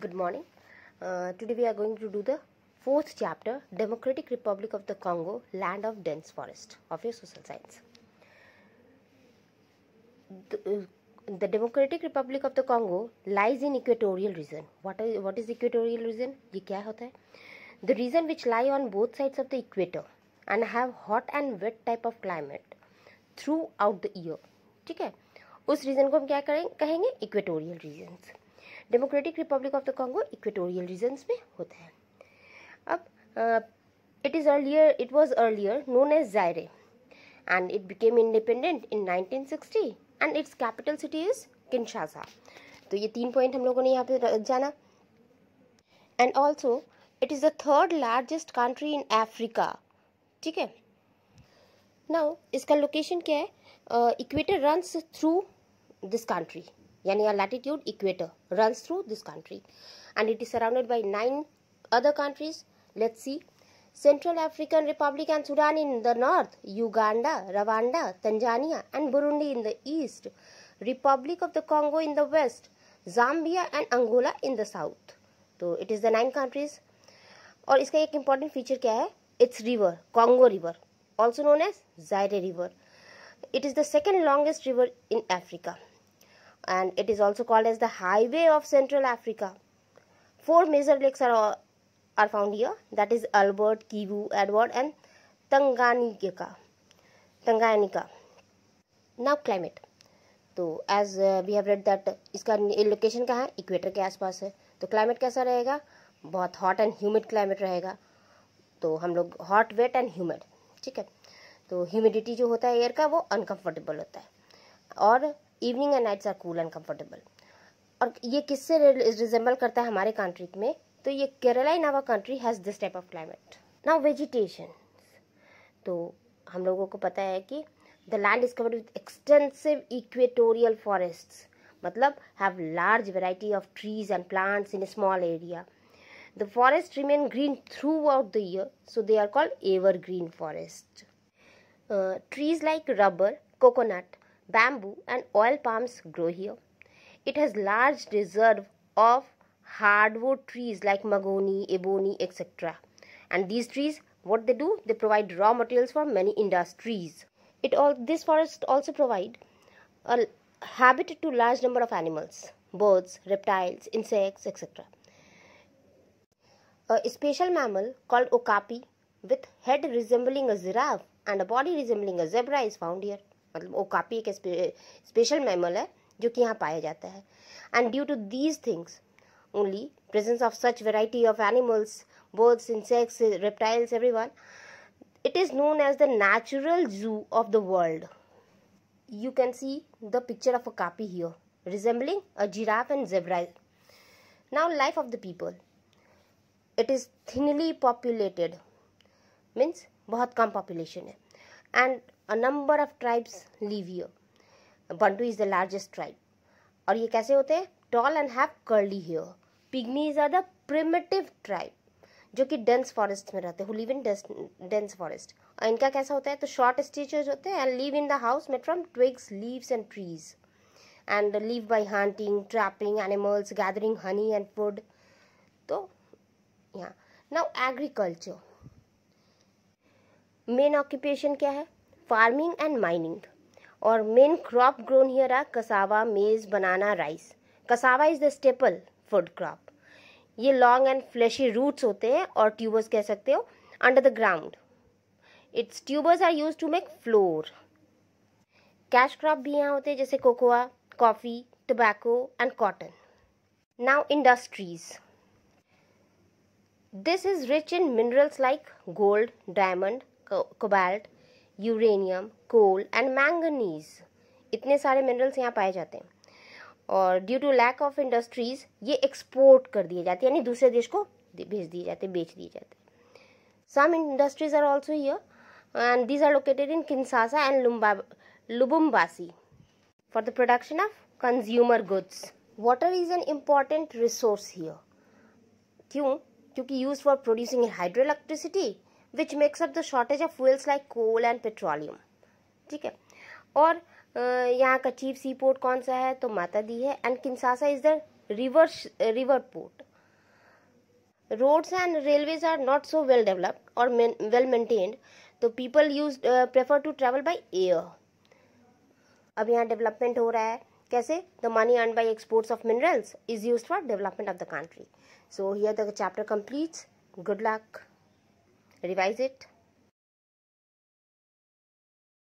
good morning uh, today we are going to do the fourth chapter democratic republic of the congo land of dense forest of your social science the, the democratic republic of the congo lies in equatorial region what is what is equatorial region ye kya hota hai the region which lie on both sides of the equator and have hot and wet type of climate throughout the year theek hai उस region को हम क्या करें कहेंगे equatorial regions Democratic Republic of the Congo equatorial region में होता है अब it is earlier it was earlier known as Zaire it became independent in nineteen sixty and its capital city is Kinshasa तो ये तीन पॉइंट हम लोगों ने यहाँ पे जाना and also it is the third largest country in Africa ठीक है नाउ इसका लोकेशन क्या है equator runs through this country yani a latitude equator runs through this country and it is surrounded by nine other countries let's see Central African Republic and Sudan in the north, Uganda, Rwanda, Tanzania, and Burundi in the east, Republic of the Congo in the west, Zambia and Angola in the south. तो it is the nine countries और इसका एक important feature क्या है its river Congo river also known as Zaire river it is the second longest river in Africa and it is also called as the highway of Central Africa. Four major lakes are, are found here that is Albert, Kivu, Edward and Tanganyika. Tanganyika. Now climate. तो as we have read that इसका location कहाँ है equator के आसपास है तो climate कैसा रहेगा बहुत हॉट एंड ह्यूमिड क्लाइमेट रहेगा तो हम लोग हॉट वेट एंड ह्यूमिड ठीक है तो ह्यूमिडिटी जो होता है एयर का वो अनकम्फर्टेबल होता है और evening and nights are cool and comfortable और ये किससे रिजेंबल करता है हमारे कंट्री में तो ये Kerala in our country has this type of climate now vegetation तो हम लोगों को पता है कि the land is covered with extensive equatorial forest मतलब have large variety of trees and plants in small area the forest remain green throughout the year so they are called evergreen forest trees like rubber coconut Bamboo and oil palms grow here. It has large reserve of hardwood trees like mahogany, ebony, etc. And these trees, what they do? They provide raw materials for many industries. It all this forest also provide a habitat to large number of animals, birds, reptiles, insects, etc. A special mammal called okapi with head resembling a giraffe and a body resembling a zebra is found here. मतलब वो okapi एक special mammal है जो कि यहाँ पाया जाता है and due to these things only presence of such variety of animals birds insects reptiles every one it is known as the natural zoo of the world you can see the picture of a okapi here resembling a giraffe and zebra now life of the people it is thinly populated means बहुत कम population है and a number of tribes live here Bantu is the largest tribe और ये कैसे होते हैं tall and have curly hair pygmies are the primitive tribe जो कि डेंस फॉरेस्ट में रहते हैं लिव इन डेंस फॉरेस्ट और इनका कैसा होता है तो शॉर्ट स्टीचर्स होते हैं and live in the house made from twigs leaves and trees and live by hunting trapping animals gathering honey and food तो यहाँ नाउ एग्रीकल्चर मेन ऑक्यूपेशन क्या है farming and mining. Or main crop grown here are cassava, maize, banana, rice. Cassava is the staple food crop. ये long and fleshy roots होते हैं और tubers कह सकते हो under the ground its tubers are use to make flour cash crop भी यहाँ होते हैं जैसे cocoa coffee tobacco and cotton now industries This is rich in minerals like gold, diamond, cobalt, uranium coal and manganese इतने सारे minerals यहाँ पाए जाते हैं और due to lack of industries ये एक्सपोर्ट कर दिए जाते हैं यानी दूसरे देश को भेज दिए जाते बेच दिए जाते some industries are also here and these are located in Kinshasa and Lumba Lubumbashi for the production of consumer goods water is an important resource here क्यों क्योंकि use for producing hydro electricity which makes up the shortage of fuels like coal and petroleum ठीक है और यहाँ का chief सी port कौन सा है तो माता दी है and Kinshasa is the river river port roads and railways are not so well developed और वेल मेंटेन्ड तो people use prefer to travel by air अब यहाँ डेवलपमेंट हो रहा है कैसे the money earn by exports of minerals is use for development of the country so here the chapter completes good luck revise it